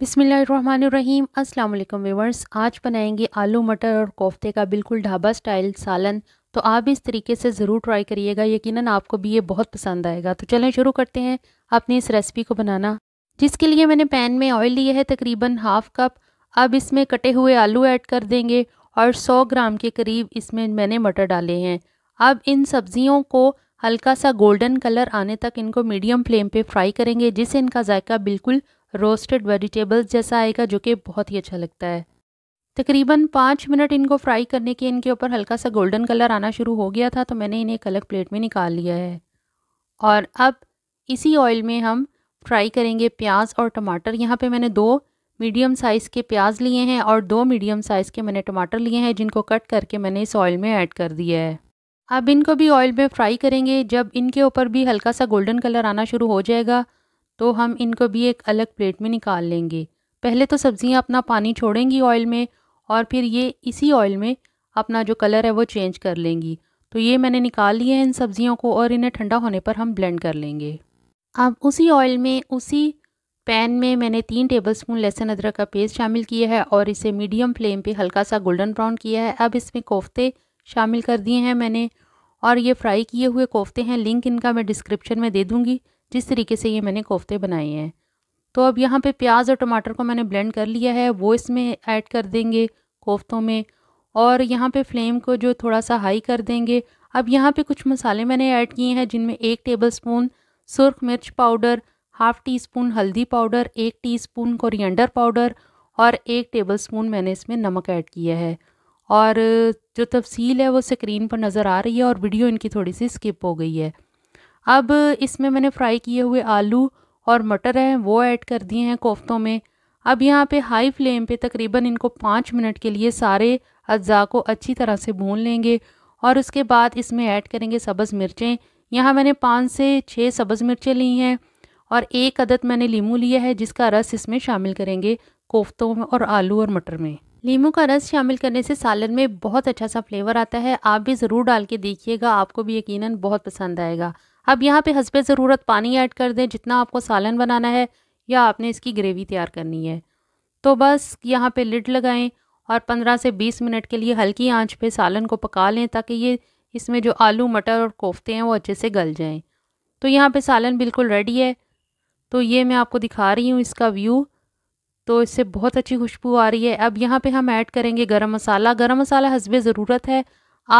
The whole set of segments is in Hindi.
बिसमीम वालेकुम व्यूवर्स आज बनाएंगे आलू मटर और कोफ्ते का बिल्कुल ढाबा स्टाइल सालन तो आप इस तरीके से ज़रूर ट्राई करिएगा यकीनन आपको भी ये बहुत पसंद आएगा तो चलें शुरू करते हैं आपने इस रेसिपी को बनाना जिसके लिए मैंने पैन में ऑयल लिया है तकरीबन हाफ़ कप अब इसमें कटे हुए आलू ऐड कर देंगे और सौ ग्राम के करीब इसमें मैंने मटर डाले हैं अब इन सब्ज़ियों को हल्का सा गोल्डन कलर आने तक इनको मीडियम फ्लेम पे फ्राई करेंगे जिससे इनका जायका बिल्कुल रोस्टेड वेजिटेबल्स जैसा आएगा जो कि बहुत ही अच्छा लगता है तकरीबन पाँच मिनट इनको फ्राई करने के इनके ऊपर हल्का सा गोल्डन कलर आना शुरू हो गया था तो मैंने इन्हें एक अलग प्लेट में निकाल लिया है और अब इसी ऑयल में हम फ्राई करेंगे प्याज और टमाटर यहाँ पे मैंने दो मीडियम साइज़ के प्याज लिए हैं और दो मीडियम साइज़ के मैंने टमाटर लिए हैं जिनको कट करके मैंने इस ऑयल में ऐड कर दिया है अब इनको भी ऑयल में फ्राई करेंगे जब इनके ऊपर भी हल्का सा गोल्डन कलर आना शुरू हो जाएगा तो हम इनको भी एक अलग प्लेट में निकाल लेंगे पहले तो सब्ज़ियाँ अपना पानी छोड़ेंगी ऑयल में और फिर ये इसी ऑयल में अपना जो कलर है वो चेंज कर लेंगी तो ये मैंने निकाल लिए हैं इन सब्ज़ियों को और इन्हें ठंडा होने पर हम ब्लेंड कर लेंगे अब उसी ऑयल में उसी पैन में मैंने तीन टेबलस्पून लहसुन अदरक का पेस्ट शामिल किया है और इसे मीडियम फ्लेम पे हल्का सा गोल्डन ब्राउन किया है अब इसमें कोफ्ते शामिल कर दिए हैं मैंने और ये फ्राई किए हुए कोफ्ते हैं लिंक इनका मैं डिस्क्रिप्शन में दे दूँगी जिस तरीके से ये मैंने कोफ्ते बनाए हैं तो अब यहाँ पे प्याज और टमाटर को मैंने ब्लेंड कर लिया है वो इसमें ऐड कर देंगे कोफ्तों में और यहाँ पे फ्लेम को जो थोड़ा सा हाई कर देंगे अब यहाँ पे कुछ मसाले मैंने ऐड किए हैं जिनमें एक टेबल स्पून सुरख मिर्च पाउडर हाफ़ टी स्पून हल्दी पाउडर एक टी स्पून कोरिएंडर पाउडर और एक टेबल स्पून मैंने इसमें नमक ऐड किया है और जो तफसील है वो स्क्रीन पर नज़र आ रही है और वीडियो इनकी थोड़ी सी स्किप हो गई है अब इसमें मैंने फ्राई किए हुए आलू और मटर हैं वो ऐड कर दिए हैं कोफ्तों में अब यहाँ पे हाई फ्लेम पे तकरीबन इनको पाँच मिनट के लिए सारे अज्जा को अच्छी तरह से भून लेंगे और उसके बाद इसमें ऐड करेंगे सब्ज़ मिर्चें यहाँ मैंने पाँच से छः सब्ज़ मिर्चें ली हैं और एक अदद मैंने लीमू लिया है जिसका रस इसमें शामिल करेंगे कोफ्तों में और आलू और मटर में लीमू का रस शामिल करने से सालन में बहुत अच्छा सा फ्लेवर आता है आप भी ज़रूर डाल के देखिएगा आपको भी यकीनन बहुत पसंद आएगा अब यहाँ पे हंसपे ज़रूरत पानी ऐड कर दें जितना आपको सालन बनाना है या आपने इसकी ग्रेवी तैयार करनी है तो बस यहाँ पे लिड लगाएं और 15 से 20 मिनट के लिए हल्की आंच पे सालन को पका लें ताकि ये इसमें जो आलू मटर और कोफ्ते हैं वो अच्छे से गल जाएं तो यहाँ पे सालन बिल्कुल रेडी है तो ये मैं आपको दिखा रही हूँ इसका व्यू तो इससे बहुत अच्छी खुशबू आ रही है अब यहाँ पे हम ऐड करेंगे गरम मसाला गरम मसाला हसबे ज़रूरत है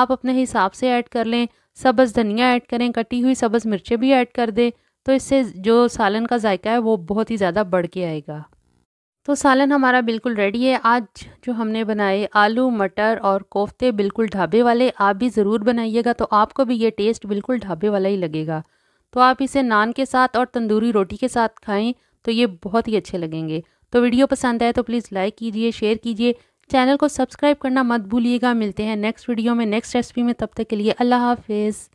आप अपने हिसाब से ऐड कर लें सब्ज़ धनिया ऐड करें कटी हुई सब्ज़ मिर्चें भी ऐड कर दें तो इससे जो सालन का जायका है वो बहुत ही ज़्यादा बढ़ के आएगा तो सालन हमारा बिल्कुल रेडी है आज जो हमने बनाए आलू मटर और कोफ्ते बिल्कुल ढाबे वाले आप भी ज़रूर बनाइएगा तो आपको भी ये टेस्ट बिल्कुल ढाबे वाला ही लगेगा तो आप इसे नान के साथ और तंदूरी रोटी के साथ खाएं तो ये बहुत ही अच्छे लगेंगे तो वीडियो पसंद आए तो प्लीज़ लाइक कीजिए शेयर कीजिए चैनल को सब्सक्राइब करना मत भूलिएगा मिलते हैं नेक्स्ट वीडियो में नेक्स्ट रेसिपी में तब तक के लिए अल्लाह हाफिज़